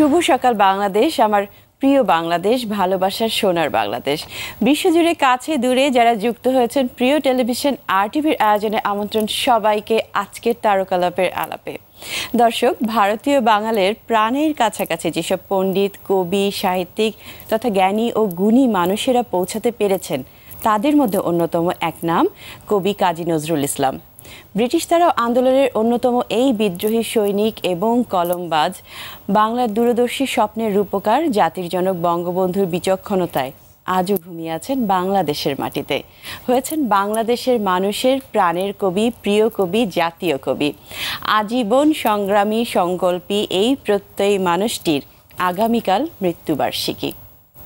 শুভ সকাল বাংলাদেশ আমার প্রিয় বাংলাদেশ ভালোবাসার সোনার বাংলাদেশ বিশ্বজুড়ে কাছে দূরে যারা যুক্ত হয়েছেন প্রিয় টেলিভিশন আর টিভির আয়োজনে আমন্ত্রণ সবাইকে আজকের তারকালাপের আলাপে দর্শক ভারতীয় বাঙালির প্রাণের কাছাকাছি যেসব পণ্ডিত কবি সাহিত্যিক তথা জ্ঞানী ও গুণী মানুষেরা পৌঁছাতে পেরেছেন তাদের মধ্যে অন্যতম এক নাম কবি কাজী নজরুল ইসলাম ব্রিটিশ তারা আন্দোলনের অন্যতম এই বিদ্রোহী সৈনিক এবং কলমবাজ বাংলার দূরদর্শী স্বপ্নের রূপকার জাতির জনক বঙ্গবন্ধুর বিচক্ষণতায় আজও ঘুমিয়ে আছেন বাংলাদেশের মাটিতে হয়েছেন বাংলাদেশের মানুষের প্রাণের কবি প্রিয় কবি জাতীয় কবি আজীবন সংগ্রামী সংকল্পী এই প্রত্যয়ী মানুষটির আগামীকাল মৃত্যুবার্ষিকী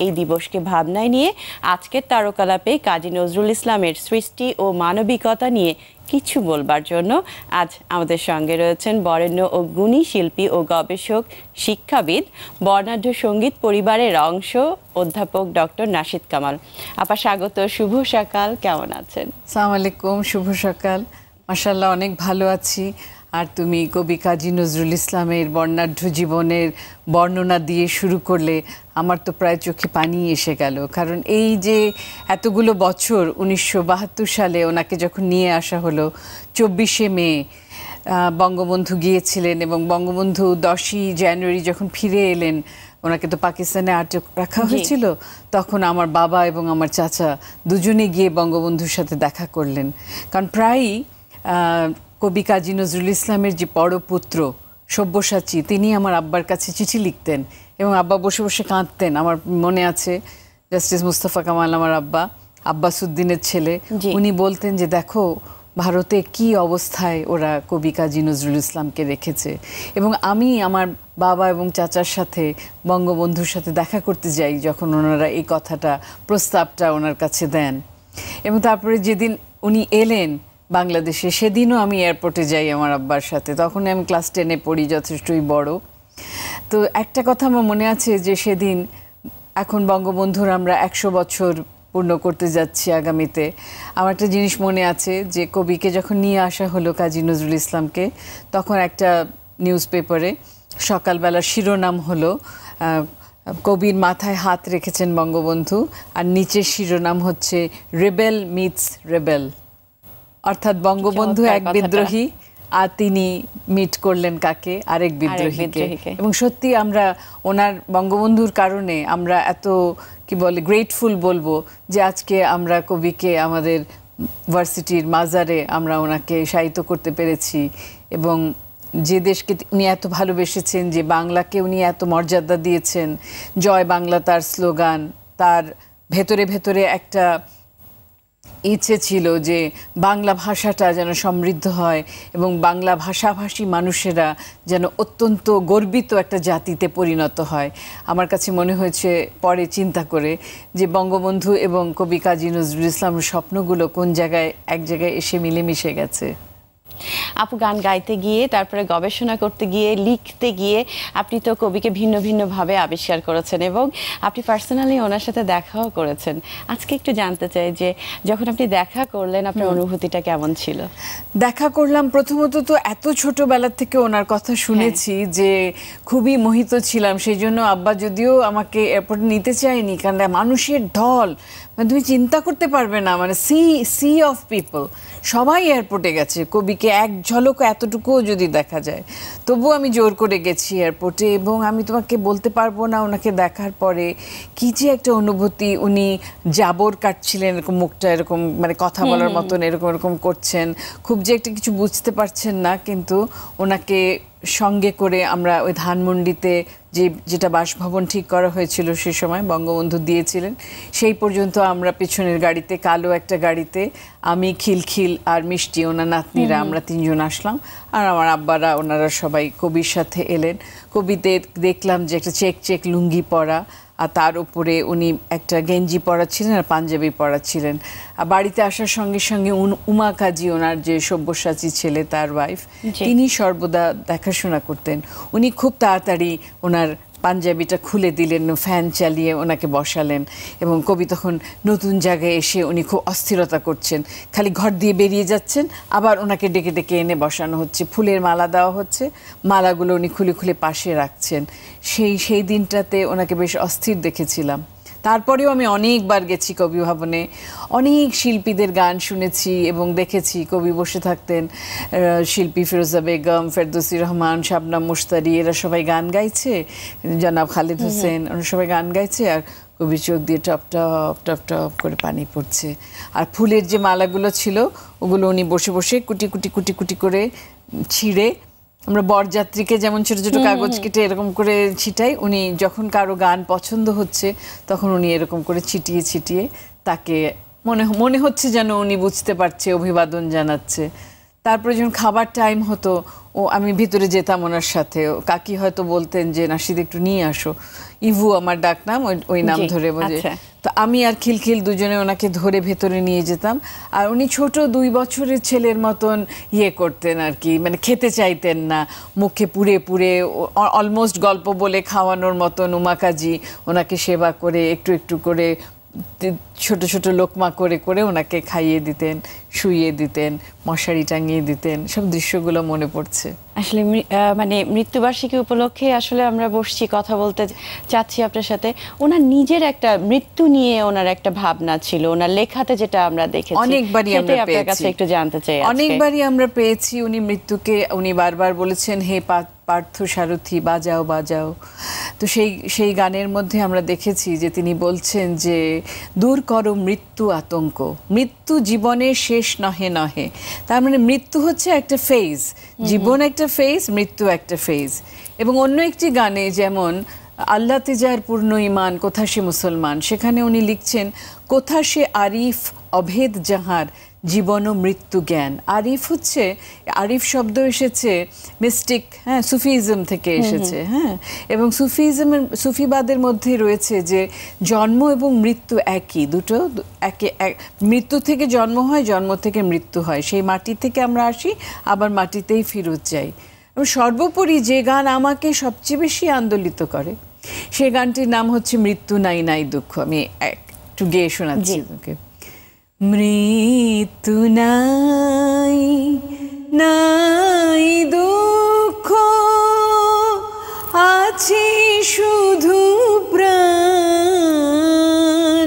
এই দিবসকে ভাবনায় নিয়ে আজকের তারকালাপে কাজী নজরুল ইসলামের সৃষ্টি ও মানবিকতা নিয়ে কিছু বলবার জন্য আজ আমাদের সঙ্গে রয়েছেন বরেণ্য ও গুণী শিল্পী ও গবেষক শিক্ষাবিদ বর্ণাঢ্য সঙ্গীত পরিবারের অংশ অধ্যাপক ডক্টর নাশিদ কামাল আপা স্বাগত শুভ সকাল কেমন আছেন সালাম আলাইকুম শুভ সকাল মাসাল্লাহ অনেক ভালো আছি আর তুমি কবি কাজী নজরুল ইসলামের বর্ণাঢ্য জীবনের বর্ণনা দিয়ে শুরু করলে আমার তো প্রায় চোখে পানি এসে গেল কারণ এই যে এতগুলো বছর উনিশশো সালে ওনাকে যখন নিয়ে আসা হলো চব্বিশে মে বঙ্গবন্ধু গিয়েছিলেন এবং বঙ্গবন্ধু দশই জানুয়ারি যখন ফিরে এলেন ওনাকে তো পাকিস্তানে আটক রাখা হয়েছিল তখন আমার বাবা এবং আমার চাচা দুজনে গিয়ে বঙ্গবন্ধুর সাথে দেখা করলেন কারণ প্রায়ই কবি কাজী নজরুল ইসলামের যে পরপুত্র সব্যসাচী তিনি আমার আব্বার কাছে চিঠি লিখতেন এবং আব্বা বসে বসে কাঁদতেন আমার মনে আছে জাস্টিস মুস্তফা কামাল আমার আব্বা আব্বাসুদ্দিনের ছেলে উনি বলতেন যে দেখো ভারতে কি অবস্থায় ওরা কবি কাজী নজরুল ইসলামকে রেখেছে এবং আমি আমার বাবা এবং চাচার সাথে বঙ্গবন্ধুর সাথে দেখা করতে যাই যখন ওনারা এই কথাটা প্রস্তাবটা ওনার কাছে দেন এবং তারপরে যেদিন উনি এলেন বাংলাদেশে সেদিনও আমি এয়ারপোর্টে যাই আমার আব্বার সাথে তখন আমি ক্লাস টেনে পড়ি যথেষ্টই বড় তো একটা কথা আমার মনে আছে যে সেদিন এখন বঙ্গবন্ধুর আমরা একশো বছর পূর্ণ করতে যাচ্ছি আগামীতে আমার একটা জিনিস মনে আছে যে কবিকে যখন নিয়ে আসা হলো কাজী নজরুল ইসলামকে তখন একটা নিউজ পেপারে সকালবেলা শিরোনাম হলো কবির মাথায় হাত রেখেছেন বঙ্গবন্ধু আর নিচের শিরোনাম হচ্ছে রেবেল মিটস রেবেল অর্থাৎ বঙ্গবন্ধু এক বিদ্রোহী আর তিনি মিট করলেন কাকে আরেক বিদ্রোহীকে এবং সত্যি আমরা ওনার বঙ্গবন্ধুর কারণে আমরা এত কি বলে গ্রেটফুল বলবো যে আজকে আমরা কবিকে আমাদের ভার্সিটির মাজারে আমরা ওনাকে সাহিত্য করতে পেরেছি এবং যে দেশকে উনি এত ভালোবেসেছেন যে বাংলাকে উনি এত মর্যাদা দিয়েছেন জয় বাংলা তার স্লোগান তার ভেতরে ভেতরে একটা ইচ্ছে ছিল যে বাংলা ভাষাটা যেন সমৃদ্ধ হয় এবং বাংলা ভাষাভাষী মানুষেরা যেন অত্যন্ত গর্বিত একটা জাতিতে পরিণত হয় আমার কাছে মনে হয়েছে পরে চিন্তা করে যে বঙ্গবন্ধু এবং কবি কাজী নজরুল ইসলামের স্বপ্নগুলো কোন জায়গায় এক জায়গায় এসে মিলেমিশে গেছে আপু গান গাইতে গিয়ে তারপরে গবেষণা করতে গিয়ে লিখতে গিয়ে আপনি তো কবিকে ভিন্ন ভিন্নভাবে আবিষ্কার করেছেন এবং আপনি পার্সোনালি ওনার সাথে দেখাও করেছেন আজকে একটু জানতে চাই যে যখন আপনি দেখা করলেন আপনার অনুভূতিটা কেমন ছিল দেখা করলাম প্রথমত তো এত ছোটবেলার থেকে ওনার কথা হ্যাঁ। শুনেছি যে খুবই মোহিত ছিলাম সেই জন্য আব্বা যদিও আমাকে এরপর নিতে চায়নি কারণ মানুষের ঢল মানে তুমি চিন্তা করতে পারবে না মানে সি সি অফ পিপল সবাই এয়ারপোর্টে গেছে কবিকে এক ঝলক এতটুকুও যদি দেখা যায় তবু আমি জোর করে গেছি এয়ারপোর্টে এবং আমি তোমাকে বলতে পারবো না ওনাকে দেখার পরে কি যে একটা অনুভূতি উনি জাবর কাটছিলেন এরকম মুখটা এরকম মানে কথা বলার মতন এরকম এরকম করছেন খুব যে একটা কিছু বুঝতে পারছেন না কিন্তু ওনাকে সঙ্গে করে আমরা ওই ধানমন্ডিতে যে যেটা বাসভবন ঠিক করা হয়েছিল সে সময় বঙ্গবন্ধু দিয়েছিলেন সেই পর্যন্ত আমরা পেছনের গাড়িতে কালো একটা গাড়িতে আমি খিলখিল আর মিষ্টি ওনার নাতনিরা আমরা তিনজন আসলাম আর আমার আব্বারা ওনারা সবাই কবির সাথে এলেন কবিতে দেখলাম যে একটা চেক চেক লুঙ্গি পরা আর তার উপরে উনি একটা গেঞ্জি পরাচ্ছিলেন আর পাঞ্জাবি পরাচ্ছিলেন আর বাড়িতে আসার সঙ্গে সঙ্গে উমা কাজী ওনার যে সব্যসাচী ছেলে তার ওয়াইফ তিনি সর্বদা দেখাশোনা করতেন উনি খুব তাড়াতাড়ি ওনার পাঞ্জাবিটা খুলে দিলেন ফ্যান চালিয়ে ওনাকে বসালেন এবং কবি তখন নতুন জায়গায় এসে উনি খুব অস্থিরতা করছেন খালি ঘর দিয়ে বেরিয়ে যাচ্ছেন আবার ওনাকে ডেকে ডেকে এনে বসানো হচ্ছে ফুলের মালা দেওয়া হচ্ছে মালাগুলো উনি খুলে খুলে পাশে রাখছেন সেই সেই দিনটাতে ওনাকে বেশ অস্থির দেখেছিলাম তারপরেও আমি অনেকবার গেছি কবি ভবনে অনেক শিল্পীদের গান শুনেছি এবং দেখেছি কবি বসে থাকতেন শিল্পী ফিরোজা বেগম ফেরদৌসি রহমান শাবনা মুস্তারি এরা সবাই গান গাইছে জনাব খালিদ হোসেন ওরা সবাই গান গাইছে আর কবি চোখ দিয়ে টপ টপ টপ টপ করে পানি পড়ছে আর ফুলের যে মালাগুলো ছিল ওগুলো উনি বসে বসে কুটি কুটি কুটি কুটি করে ছিঁড়ে আমরা বরযাত্রীকে যেমন ছোট ছোট কাগজ কেটে এরকম করে ছিটাই উনি যখন কারো গান পছন্দ হচ্ছে তখন উনি এরকম করে ছিটিয়ে ছিটিয়ে তাকে মনে মনে হচ্ছে যেন উনি বুঝতে পারছে অভিবাদন জানাচ্ছে তারপরে যখন খাবার টাইম হতো ও আমি ভিতরে যেতাম ওনার সাথে কাকি হয়তো বলতেন যে নাসিদ একটু নিয়ে আসো ইভু আমার ডাকনাম ওই নাম ধরে বোঝে আচ্ছা। তো আমি আর খিলখিল দুজনে ওনাকে ধরে ভেতরে নিয়ে যেতাম আর উনি ছোট দুই বছরের ছেলের মতন ইয়ে করতেন আর কি মানে খেতে চাইতেন না মুখে পুড়ে পুড়ে অলমোস্ট গল্প বলে খাওয়ানোর মতন উমাকাজি ওনাকে সেবা করে একটু একটু করে ছোট ছোট লোকমা করে করে ওনাকে খাইয়ে দিতেন শুইয়ে দিতেন মশারি টাঙিয়ে দিতেন সব দৃশ্যগুলো মনে পড়ছে আসলে মানে মৃত্যুবার্ষিকী উপলক্ষে আসলে আমরা বসছি কথা বলতে চাচ্ছি আপনার সাথে ওনার নিজের একটা মৃত্যু নিয়ে ওনার একটা ভাবনা ছিল ওনার লেখাতে যেটা আমরা দেখেছি অনেকবারই আমরা আপনার একটু জানতে চাই অনেকবারই আমরা পেয়েছি উনি মৃত্যুকে উনি বারবার বলেছেন হে পার্থ সারথী বাজাও বাজাও তো সেই সেই গানের মধ্যে আমরা দেখেছি যে তিনি বলছেন যে দূর করো মৃত্যু আতঙ্ক মৃত্যু জীবনে শেষ নহে নহে তার মানে মৃত্যু হচ্ছে একটা ফেজ জীবন একটা ফেজ মৃত্যু একটা ফেজ এবং অন্য একটি গানে যেমন আল্লা তেজার পূর্ণ ইমান কোথা সে মুসলমান সেখানে উনি লিখছেন কোথা সে আরিফ অভেদ জাহার জীবন ও মৃত্যু জ্ঞান আরিফ হচ্ছে আরিফ শব্দ এসেছে মিস্টিক হ্যাঁ সুফিজম থেকে এসেছে হ্যাঁ এবং সুফিজম সুফিবাদের মধ্যে রয়েছে যে জন্ম এবং মৃত্যু একই দুটো একে এক মৃত্যু থেকে জন্ম হয় জন্ম থেকে মৃত্যু হয় সেই মাটি থেকে আমরা আসি আবার মাটিতেই ফিরত যাই সর্বোপরি যে গান আমাকে সবচেয়ে বেশি আন্দোলিত করে সেই গানটির নাম হচ্ছে মৃত্যু নাই নাই দুঃখ আমি একটু গেয়ে শোনাচ্ছি তোকে মৃত্যু নাই নাই দুঃখ আছে শুধু প্রাণ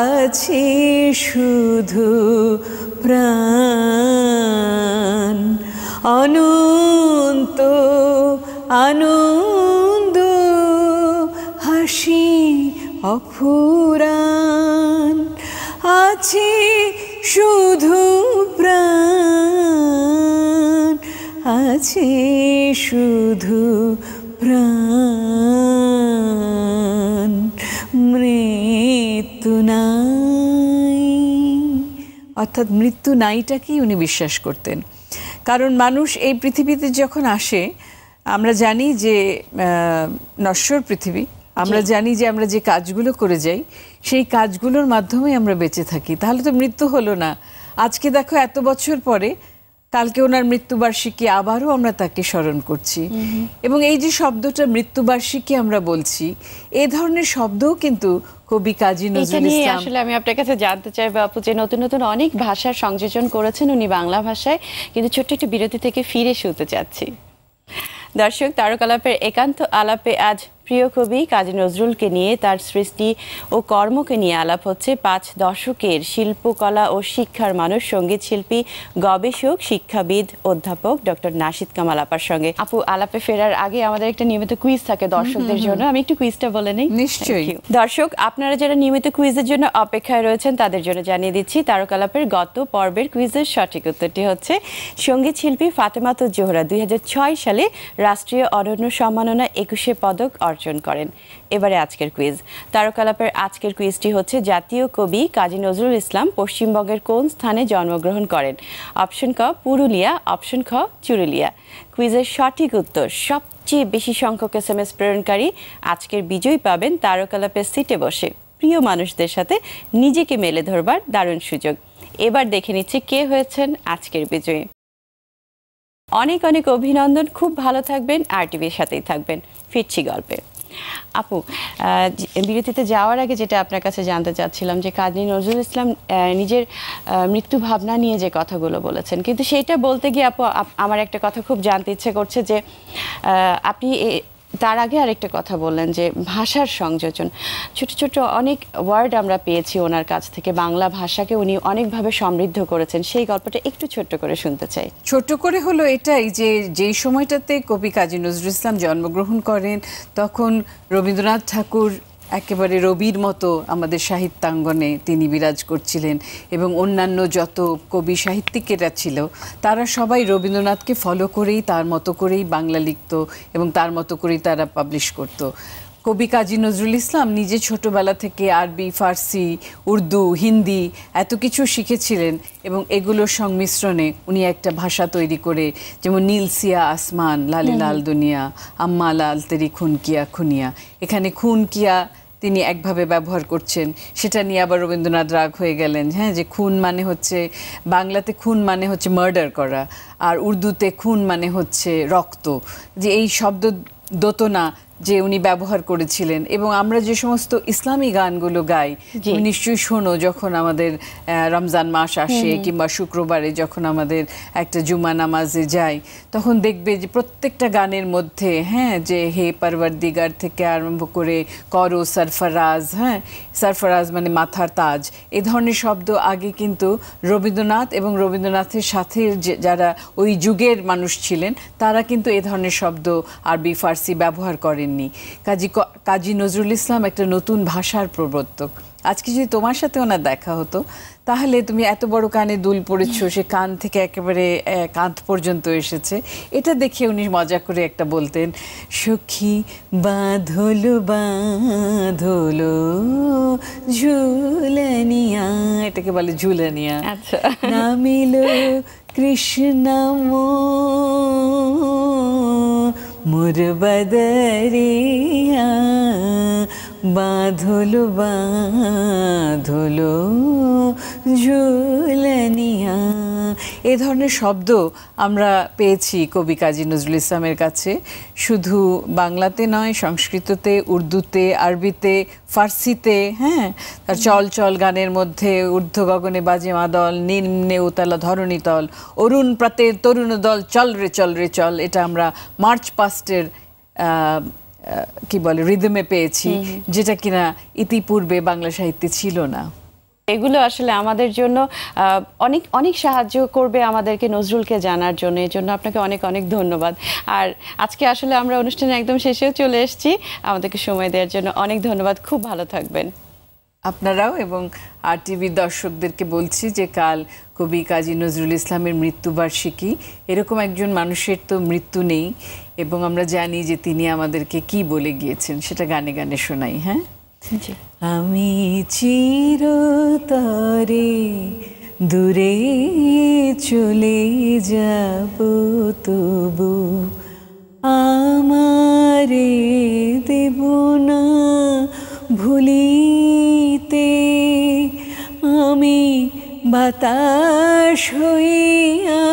আছে শুধু প্রাণ অনন্ত আনন্দ শুধু প্রাণ আছে শুধু প্রাণ মৃত্যু নাই অর্থাৎ মৃত্যু নাইটাকেই উনি বিশ্বাস করতেন কারণ মানুষ এই পৃথিবীতে যখন আসে আমরা জানি যে নশ্বর পৃথিবী আমরা জানি যে আমরা যে কাজগুলো করে যাই সেই কাজগুলোর মাধ্যমে আমরা বেঁচে থাকি তাহলে তো মৃত্যু হলো না আজকে দেখো এত বছর পরে কালকে ওনার মৃত্যুবার্ষিকী আবারও আমরা তাকে স্মরণ করছি এবং এই যে শব্দটা মৃত্যুবার্ষিকী আমরা বলছি এ ধরনের শব্দও কিন্তু কবি কাজী নজরুল ইসলাম আসলে আমি আপনার কাছে জানতে চাই বাপু যে নতুন নতুন অনেক ভাষার সংযোজন করেছেন উনি বাংলা ভাষায় কিন্তু ছোট্ট একটু বিরতি থেকে ফিরে শুতে চাচ্ছি দর্শক তারকালাপের একান্ত আলাপে আজ প্রিয় কবি কাজী নজরুলকে নিয়ে তার সৃষ্টি ও কর্মকে নিয়ে আলাপ হচ্ছে পাঁচ দশকের শিল্পকলা ও শিক্ষার মানুষ সঙ্গীত শিল্পী গবেষক শিক্ষাবিদ অধ্যাপক ডক্টর নাসিদ কামাল আপার সঙ্গে আপু আলাপে ফেরার আগে আমাদের একটা নিয়মিত কুইজ থাকে দর্শকদের জন্য আমি একটু কুইজটা বলে নিই নিশ্চয়ই দর্শক আপনারা যারা নিয়মিত কুইজের জন্য অপেক্ষায় রয়েছেন তাদের জন্য জানিয়ে দিচ্ছি তারকালাপের গত পর্বের কুইজের সঠিক উত্তরটি হচ্ছে সঙ্গীত শিল্পী ফাতেমাত জোহরা দুই সালে রাষ্ট্রীয় অরণ্য সম্মাননা একুশে পদক অর্জন অর্জন করেন এবারে আজকের কুইজ তারকালাপের আজকের কুইজটি হচ্ছে জাতীয় কবি কাজী নজরুল ইসলাম পশ্চিমবঙ্গের কোন স্থানে জন্মগ্রহণ করেন অপশন ক পুরুলিয়া অপশন খ চুরুলিয়া কুইজের সঠিক উত্তর সবচেয়ে বেশি সংখ্যক এস এম এস প্রেরণকারী আজকের বিজয়ী পাবেন তারকালাপের সিটে বসে প্রিয় মানুষদের সাথে নিজেকে মেলে ধরবার দারুণ সুযোগ এবার দেখে নিচ্ছে কে হয়েছেন আজকের বিজয়ী অনেক অনেক অভিনন্দন খুব ভালো থাকবেন আর টিভির সাথেই থাকবেন ফিরছি গল্পে আপু বিরতিতে যাওয়ার আগে যেটা আপনার কাছে জানতে চাচ্ছিলাম যে কাজী নজরুল ইসলাম নিজের মৃত্যু ভাবনা নিয়ে যে কথাগুলো বলেছেন কিন্তু সেটা বলতে গিয়ে আপু আমার একটা কথা খুব জানতে ইচ্ছে করছে যে আপনি তার আগে আরেকটা কথা বললেন যে ভাষার সংযোজন ছোট ছোট অনেক ওয়ার্ড আমরা পেয়েছি ওনার কাছ থেকে বাংলা ভাষাকে উনি অনেকভাবে সমৃদ্ধ করেছেন সেই গল্পটা একটু ছোট্ট করে শুনতে চাই ছোট্ট করে হলো এটাই যে যেই সময়টাতে কবি কাজী নজরুল ইসলাম জন্মগ্রহণ করেন তখন রবীন্দ্রনাথ ঠাকুর একেবারে রবির মতো আমাদের সাহিত্যাঙ্গনে তিনি বিরাজ করছিলেন এবং অন্যান্য যত কবি সাহিত্যিকেরা ছিল তারা সবাই রবীন্দ্রনাথকে ফলো করেই তার মতো করেই বাংলা লিখত এবং তার মতো করেই তারা পাবলিশ করত কবি কাজী নজরুল ইসলাম নিজে ছোটবেলা থেকে আরবি ফার্সি উর্দু হিন্দি এত কিছু শিখেছিলেন এবং এগুলোর সংমিশ্রণে উনি একটা ভাষা তৈরি করে যেমন নীলসিয়া আসমান লালি লাল দুনিয়া আম্মা লাল তেরি খুন কিয়া খুনিয়া এখানে খুন কিয়া তিনি একভাবে ব্যবহার করছেন সেটা নিয়ে আবার রবীন্দ্রনাথ রাগ হয়ে গেলেন হ্যাঁ যে খুন মানে হচ্ছে বাংলাতে খুন মানে হচ্ছে মার্ডার করা আর উর্দুতে খুন মানে হচ্ছে রক্ত যে এই শব্দ দোতনা যে উনি ব্যবহার করেছিলেন এবং আমরা যে সমস্ত ইসলামী গানগুলো গাই নিশ্চয়ই শোনো যখন আমাদের রমজান মাস আসে কিংবা শুক্রবারে যখন আমাদের একটা জুমা নামাজে যাই তখন দেখবে যে প্রত্যেকটা গানের মধ্যে হ্যাঁ যে হে পারওয়ারদিগার থেকে আরম্ভ করে করো সরফরাজ হ্যাঁ সরফরাজ মানে মাথার তাজ এ ধরনের শব্দ আগে কিন্তু রবীন্দ্রনাথ এবং রবীন্দ্রনাথের সাথে যারা ওই যুগের মানুষ ছিলেন তারা কিন্তু এ ধরনের শব্দ আরবি ফার্সি ব্যবহার করেন করেননি কাজী কাজী নজরুল ইসলাম একটা নতুন ভাষার প্রবর্তক আজকে যদি তোমার সাথে ওনার দেখা হতো তাহলে তুমি এত বড় কানে দুল পড়েছ সে কান থেকে একেবারে কাঁধ পর্যন্ত এসেছে এটা দেখে উনি মজা করে একটা বলতেন সখী বাঁধলো বাঁধলো ঝুলানিয়া এটাকে বলে ঝুলানিয়া আচ্ছা। নামিল কৃষ্ণ मुरबदरिया বাঁধল বাঁধল ঝুলানিয়া এ ধরনের শব্দ আমরা পেয়েছি কবি কাজী নজরুল ইসলামের কাছে শুধু বাংলাতে নয় সংস্কৃততে উর্দুতে আরবিতে ফার্সিতে হ্যাঁ তার চল চল গানের মধ্যে ঊর্ধ্ব গগনে বাজে মাদল নিম্নে উতলা ধরণীতল অরুণ প্রাতে তরুণ দল চল রে চল রে চল এটা আমরা মার্চ পাস্টের কি বলে রিদমে পেয়েছি যেটা কিনা ইতিপূর্বে বাংলা সাহিত্যে ছিল না এগুলো আসলে আমাদের জন্য অনেক অনেক সাহায্য করবে আমাদেরকে নজরুলকে জানার জন্য এই জন্য আপনাকে অনেক অনেক ধন্যবাদ আর আজকে আসলে আমরা অনুষ্ঠানে একদম শেষেও চলে এসেছি আমাদেরকে সময় দেওয়ার জন্য অনেক ধন্যবাদ খুব ভালো থাকবেন আপনারাও এবং আর টিভির দর্শকদেরকে বলছি যে কাল কবি কাজী নজরুল ইসলামের মৃত্যুবার্ষিকী এরকম একজন মানুষের তো মৃত্যু নেই এবং আমরা জানি যে তিনি আমাদেরকে কি বলে গিয়েছেন সেটা গানে গানে শোনাই হ্যাঁ আমি চিরতরে দূরে চলে যাব তবু আমারে দেব না ভুলিয়ে বাতাস হইয়া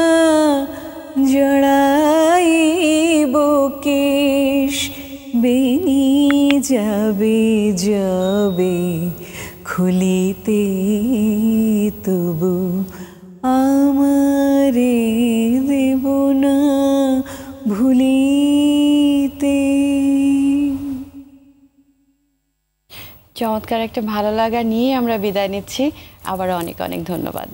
জড়াই কেশ বেনি যাবে যাবে খুলিতে তবু আ চমৎকার একটা ভালো লাগা নিয়ে আমরা বিদায় নিচ্ছি আবার অনেক অনেক ধন্যবাদ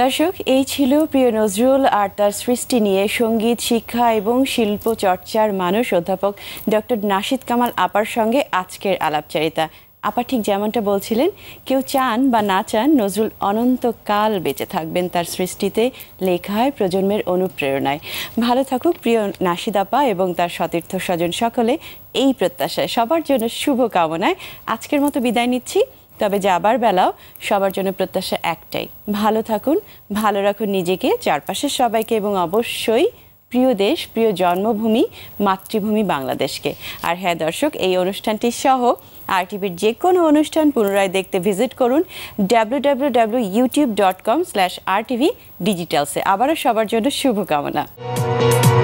দর্শক এই ছিল প্রিয় নজরুল আর তার সৃষ্টি নিয়ে সঙ্গীত শিক্ষা এবং শিল্প চর্চার মানুষ অধ্যাপক ডক্টর নাশিদ কামাল আপার সঙ্গে আজকের আলাপচারিতা আপা ঠিক যেমনটা বলছিলেন কেউ চান বা না চান নজরুল অনন্তকাল বেঁচে থাকবেন তার সৃষ্টিতে লেখায় প্রজন্মের অনুপ্রেরণায় ভালো থাকুক প্রিয় নাসিদাপা এবং তার সতীর্থ স্বজন সকলে এই প্রত্যাশায় সবার জন্য শুভকামনায় আজকের মতো বিদায় নিচ্ছি তবে যাবার বেলাও সবার জন্য প্রত্যাশা একটাই ভালো থাকুন ভালো রাখুন নিজেকে চারপাশের সবাইকে এবং অবশ্যই প্রিয় দেশ প্রিয় জন্মভূমি মাতৃভূমি বাংলাদেশকে আর হ্যাঁ দর্শক এই অনুষ্ঠানটি সহ আরটিভির যে কোনো অনুষ্ঠান পুনরায় দেখতে ভিজিট করুন W W W YouTube dot com slash RTV ডিজিটালসে আবারও সবার জন্য শুভকামনা